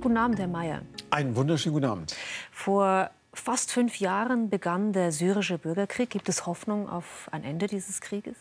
Guten Abend, Herr Mayer. Einen wunderschönen guten Abend. Vor fast fünf Jahren begann der syrische Bürgerkrieg. Gibt es Hoffnung auf ein Ende dieses Krieges?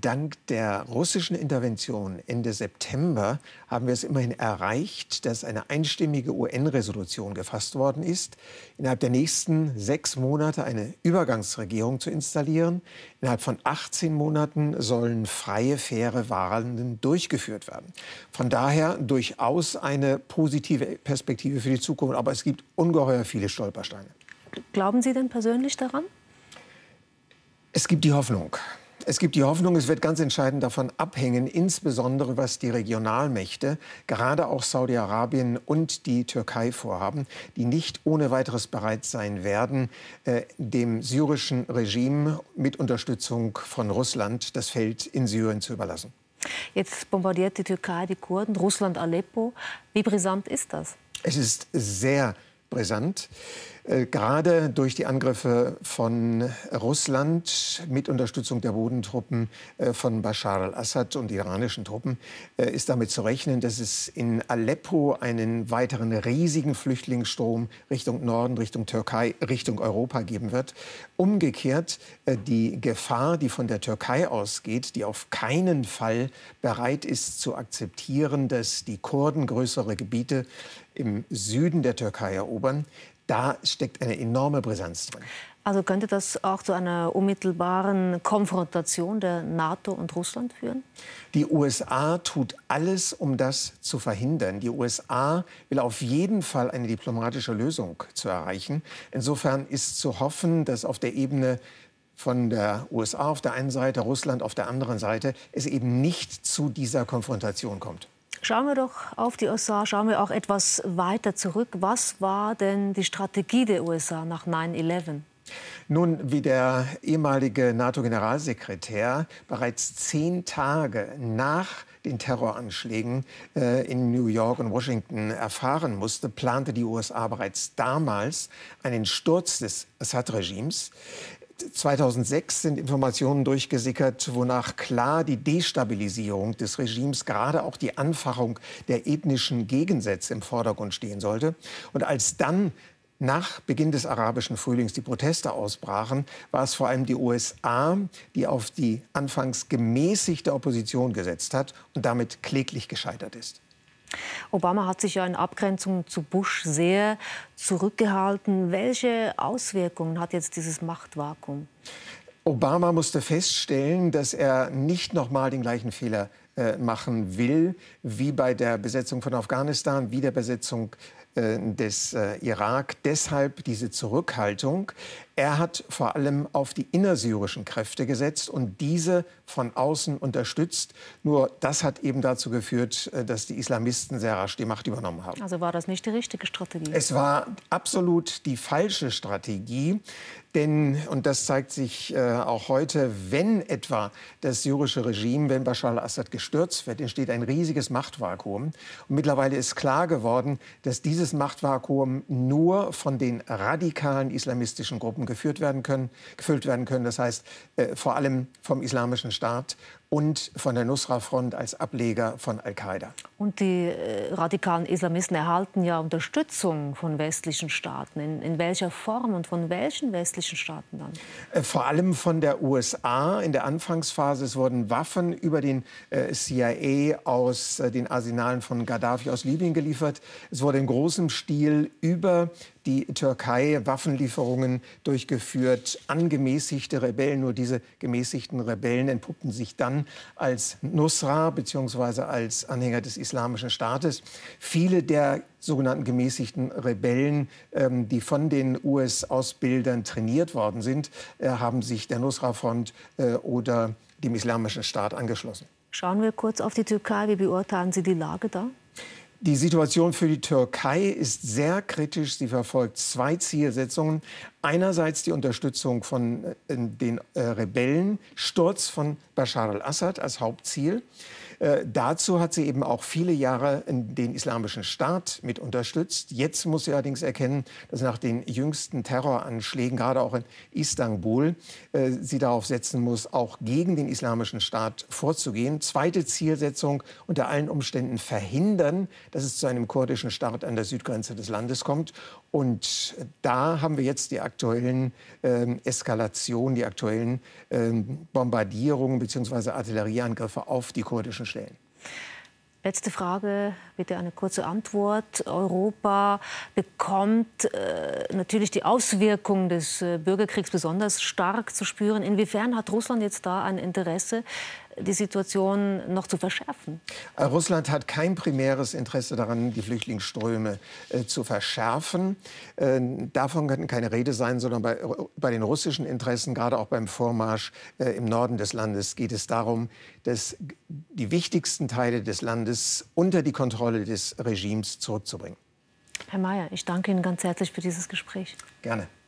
Dank der russischen Intervention Ende September haben wir es immerhin erreicht, dass eine einstimmige UN-Resolution gefasst worden ist, innerhalb der nächsten sechs Monate eine Übergangsregierung zu installieren. Innerhalb von 18 Monaten sollen freie, faire Wahlen durchgeführt werden. Von daher durchaus eine positive Perspektive für die Zukunft, aber es gibt ungeheuer viele Stolpersteine. Glauben Sie denn persönlich daran? Es gibt die Hoffnung. Es gibt die Hoffnung, es wird ganz entscheidend davon abhängen, insbesondere was die Regionalmächte, gerade auch Saudi-Arabien und die Türkei vorhaben, die nicht ohne weiteres bereit sein werden, äh, dem syrischen Regime mit Unterstützung von Russland das Feld in Syrien zu überlassen. Jetzt bombardiert die Türkei die Kurden, Russland Aleppo. Wie brisant ist das? Es ist sehr brisant. Äh, gerade durch die Angriffe von Russland mit Unterstützung der Bodentruppen äh, von Bashar al-Assad und iranischen Truppen äh, ist damit zu rechnen, dass es in Aleppo einen weiteren riesigen Flüchtlingsstrom Richtung Norden, Richtung Türkei, Richtung Europa geben wird. Umgekehrt äh, die Gefahr, die von der Türkei ausgeht, die auf keinen Fall bereit ist zu akzeptieren, dass die Kurden größere Gebiete im Süden der Türkei erobern, da steckt eine enorme Brisanz drin. Also könnte das auch zu einer unmittelbaren Konfrontation der NATO und Russland führen? Die USA tut alles, um das zu verhindern. Die USA will auf jeden Fall eine diplomatische Lösung zu erreichen. Insofern ist zu hoffen, dass auf der Ebene von der USA auf der einen Seite, Russland auf der anderen Seite, es eben nicht zu dieser Konfrontation kommt. Schauen wir doch auf die USA, schauen wir auch etwas weiter zurück. Was war denn die Strategie der USA nach 9-11? Nun, wie der ehemalige NATO-Generalsekretär bereits zehn Tage nach den Terroranschlägen äh, in New York und Washington erfahren musste, plante die USA bereits damals einen Sturz des Assad-Regimes. 2006 sind Informationen durchgesickert, wonach klar die Destabilisierung des Regimes, gerade auch die Anfachung der ethnischen Gegensätze im Vordergrund stehen sollte. Und als dann nach Beginn des arabischen Frühlings die Proteste ausbrachen, war es vor allem die USA, die auf die anfangs gemäßigte Opposition gesetzt hat und damit kläglich gescheitert ist. Obama hat sich ja in Abgrenzung zu Bush sehr zurückgehalten. Welche Auswirkungen hat jetzt dieses Machtvakuum? Obama musste feststellen, dass er nicht noch mal den gleichen Fehler äh, machen will, wie bei der Besetzung von Afghanistan, wie der Besetzung äh, des äh, Irak. Deshalb diese Zurückhaltung. Er hat vor allem auf die innersyrischen Kräfte gesetzt und diese von außen unterstützt. Nur das hat eben dazu geführt, dass die Islamisten sehr rasch die Macht übernommen haben. Also war das nicht die richtige Strategie? Es war absolut die falsche Strategie. Denn, und das zeigt sich auch heute, wenn etwa das syrische Regime, wenn Bashar al-Assad gestürzt wird, entsteht ein riesiges Machtvakuum. Und mittlerweile ist klar geworden, dass dieses Machtvakuum nur von den radikalen islamistischen Gruppen geführt werden können, gefüllt werden können. Das heißt äh, vor allem vom Islamischen Staat und von der Nusra-Front als Ableger von Al-Qaida. Und die äh, radikalen Islamisten erhalten ja Unterstützung von westlichen Staaten. In, in welcher Form und von welchen westlichen Staaten dann? Äh, vor allem von der USA. In der Anfangsphase es wurden Waffen über den äh, CIA aus äh, den Arsenalen von Gaddafi aus Libyen geliefert. Es wurde in großem Stil über die Türkei Waffenlieferungen durchgeführt an gemäßigte Rebellen. Nur diese gemäßigten Rebellen entpuppten sich dann als Nusra bzw. als Anhänger des Islamischen Staates. Viele der sogenannten gemäßigten Rebellen, ähm, die von den US-Ausbildern trainiert worden sind, äh, haben sich der Nusra-Front äh, oder dem Islamischen Staat angeschlossen. Schauen wir kurz auf die Türkei. Wie beurteilen Sie die Lage da? Die Situation für die Türkei ist sehr kritisch. Sie verfolgt zwei Zielsetzungen. Einerseits die Unterstützung von äh, den äh, Rebellen, Sturz von Bashar al-Assad als Hauptziel. Äh, dazu hat sie eben auch viele Jahre den Islamischen Staat mit unterstützt. Jetzt muss sie allerdings erkennen, dass nach den jüngsten Terroranschlägen, gerade auch in Istanbul, äh, sie darauf setzen muss, auch gegen den Islamischen Staat vorzugehen. Zweite Zielsetzung, unter allen Umständen verhindern, dass es zu einem kurdischen Staat an der Südgrenze des Landes kommt. Und da haben wir jetzt die aktuellen ähm, Eskalationen, die aktuellen ähm, Bombardierungen bzw. Artillerieangriffe auf die kurdischen stellen. Letzte Frage, bitte eine kurze Antwort. Europa bekommt äh, natürlich die Auswirkungen des äh, Bürgerkriegs besonders stark zu spüren. Inwiefern hat Russland jetzt da ein Interesse, die Situation noch zu verschärfen? Äh, Russland hat kein primäres Interesse daran, die Flüchtlingsströme äh, zu verschärfen. Äh, davon kann keine Rede sein, sondern bei, äh, bei den russischen Interessen, gerade auch beim Vormarsch äh, im Norden des Landes, geht es darum, dass die wichtigsten Teile des Landes unter die Kontrolle des Regimes zurückzubringen. Herr Mayer, ich danke Ihnen ganz herzlich für dieses Gespräch. Gerne.